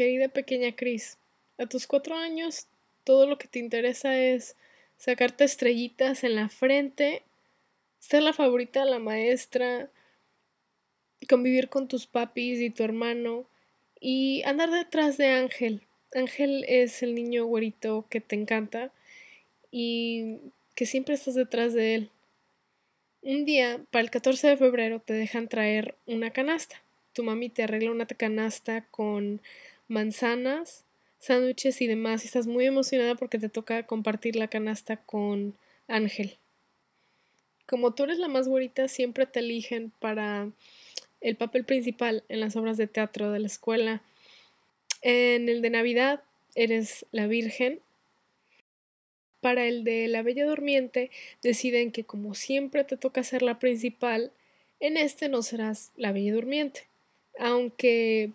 Querida pequeña Cris, a tus cuatro años todo lo que te interesa es sacarte estrellitas en la frente, ser la favorita de la maestra, convivir con tus papis y tu hermano y andar detrás de Ángel. Ángel es el niño güerito que te encanta y que siempre estás detrás de él. Un día, para el 14 de febrero, te dejan traer una canasta. Tu mami te arregla una canasta con manzanas, sándwiches y demás. estás muy emocionada porque te toca compartir la canasta con Ángel. Como tú eres la más bonita, siempre te eligen para el papel principal en las obras de teatro de la escuela. En el de Navidad eres la Virgen. Para el de La Bella Durmiente deciden que como siempre te toca ser la principal, en este no serás la Bella Durmiente. Aunque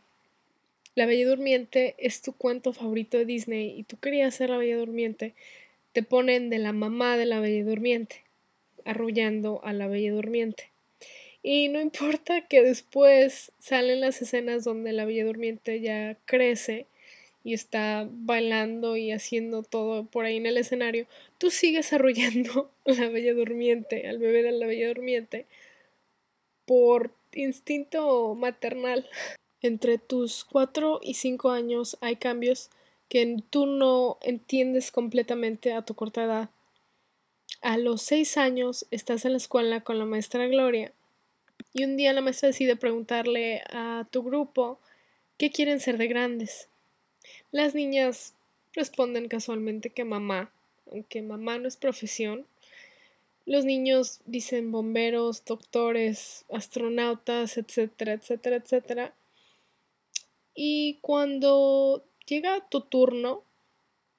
la Bella Durmiente es tu cuento favorito de Disney y tú querías ser la Bella Durmiente, te ponen de la mamá de la Bella Durmiente, arrullando a la Bella Durmiente. Y no importa que después salen las escenas donde la Bella Durmiente ya crece y está bailando y haciendo todo por ahí en el escenario, tú sigues arrullando a la Bella Durmiente, al bebé de la Bella Durmiente, por instinto maternal entre tus 4 y 5 años hay cambios que tú no entiendes completamente a tu corta edad. A los 6 años estás en la escuela con la maestra Gloria y un día la maestra decide preguntarle a tu grupo qué quieren ser de grandes. Las niñas responden casualmente que mamá, aunque mamá no es profesión. Los niños dicen bomberos, doctores, astronautas, etcétera, etcétera, etcétera. Y cuando llega tu turno,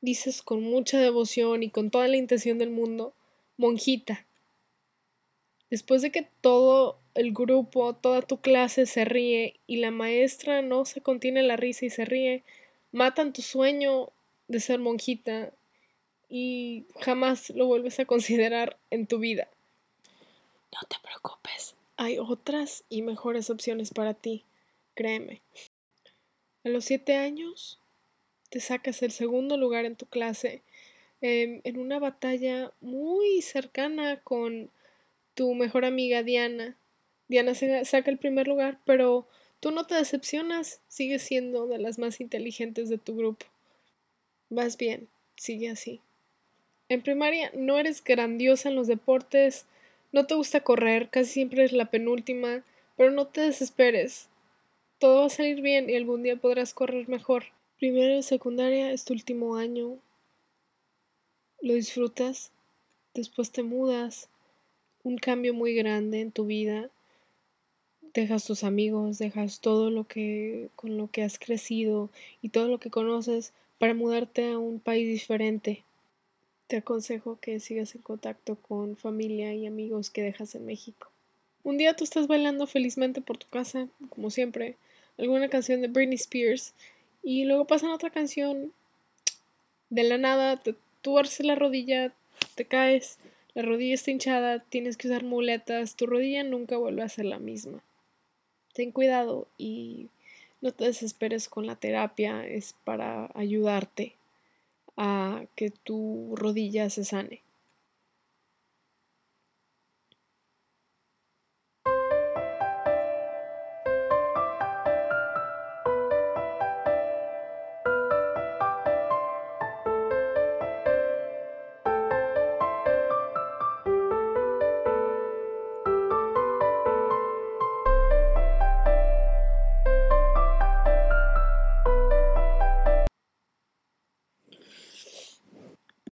dices con mucha devoción y con toda la intención del mundo, monjita. Después de que todo el grupo, toda tu clase se ríe y la maestra no se contiene la risa y se ríe, matan tu sueño de ser monjita y jamás lo vuelves a considerar en tu vida. No te preocupes, hay otras y mejores opciones para ti, créeme. A los siete años te sacas el segundo lugar en tu clase em, en una batalla muy cercana con tu mejor amiga Diana. Diana se saca el primer lugar, pero tú no te decepcionas, sigues siendo de las más inteligentes de tu grupo. Vas bien, sigue así. En primaria no eres grandiosa en los deportes, no te gusta correr, casi siempre eres la penúltima, pero no te desesperes. Todo va a salir bien y algún día podrás correr mejor. Primero y secundaria es tu último año. Lo disfrutas, después te mudas. Un cambio muy grande en tu vida. Dejas tus amigos, dejas todo lo que con lo que has crecido y todo lo que conoces para mudarte a un país diferente. Te aconsejo que sigas en contacto con familia y amigos que dejas en México. Un día tú estás bailando felizmente por tu casa, como siempre, alguna canción de Britney Spears y luego pasan otra canción de la nada, te tuerce la rodilla, te caes, la rodilla está hinchada, tienes que usar muletas, tu rodilla nunca vuelve a ser la misma. Ten cuidado y no te desesperes con la terapia, es para ayudarte a que tu rodilla se sane.